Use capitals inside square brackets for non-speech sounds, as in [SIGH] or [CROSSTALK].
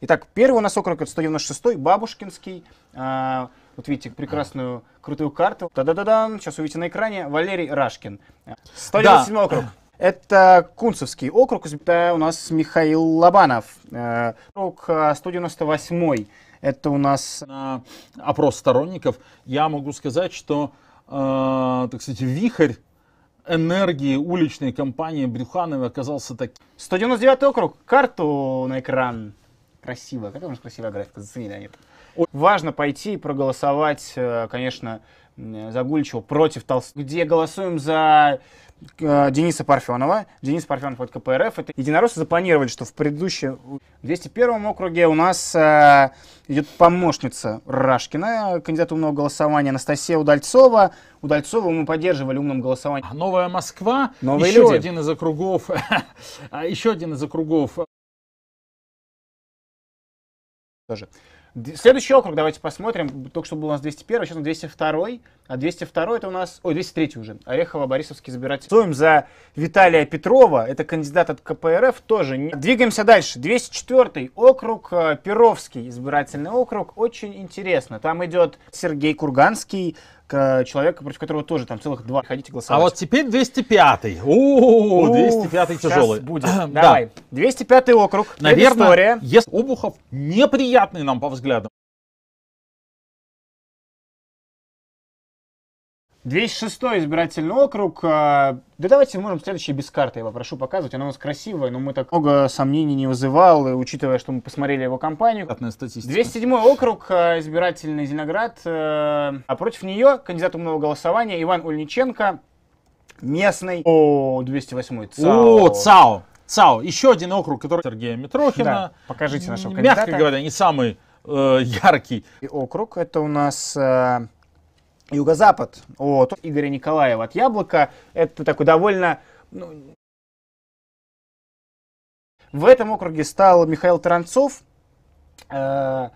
Итак, первый у нас округ 196 Бабушкинский. А, вот видите прекрасную крутую карту. та да да да сейчас увидите на экране. Валерий Рашкин. 197 а, да. округ. Это Кунцевский округ, у нас Михаил Лобанов. А, округ 198 а, это у нас... На опрос сторонников я могу сказать, что, э, так сказать, вихрь энергии уличной кампании Брюхановой оказался таким. 199 округ, карту на экран красивая, какая у нас красивая графика, зацени, Леонид. Важно пойти и проголосовать, э, конечно, за Гульчева против Толстого, где голосуем за э, Дениса Парфенова. Денис Парфенов от КПРФ. Это единороссы запланировали, что в предыдущем 201 округе у нас э, идет помощница Рашкина, кандидат умного голосования Анастасия Удальцова. Удальцова мы поддерживали умным голосованием. А новая Москва. Новые еще люди. один из округов. [LAUGHS] А еще один из округов тоже. Следующий округ, давайте посмотрим. Только что был у нас 201, сейчас он 202. А 202 это у нас... Ой, 203 уже. Орехово-Борисовский избиратель. Стоим за Виталия Петрова. Это кандидат от КПРФ тоже. Двигаемся дальше. 204 округ. Э, Перовский избирательный округ. Очень интересно. Там идет Сергей Курганский, к человеку, против которого тоже там целых два. Ходите а голосовать. А вот теперь 205-й. О, 205-й тяжелый. будет. [CLEARS THROAT] Давай. 205-й округ. Наверное, История. Если Обухов неприятный нам по взглядам. 206 избирательный округ. А, да давайте можем следующий без карты я попрошу показывать. Она у нас красивая, но мы так много сомнений не вызывал, и учитывая, что мы посмотрели его кампанию. Одна статистика. 207 округ, а, избирательный Зеленоград. А, а против нее кандидат умного голосования Иван Ульниченко, местный. О, 208 ЦАО. О, ЦАО. ЦАО. Еще один округ, который Сергея Митрохина. Да, покажите нашего кандидата. Мягко говоря, не самый э, яркий. И округ это у нас... Э... Юго-Запад от Игоря Николаева от Яблока. Это такой довольно... Ну... В этом округе стал Михаил Таранцов. Э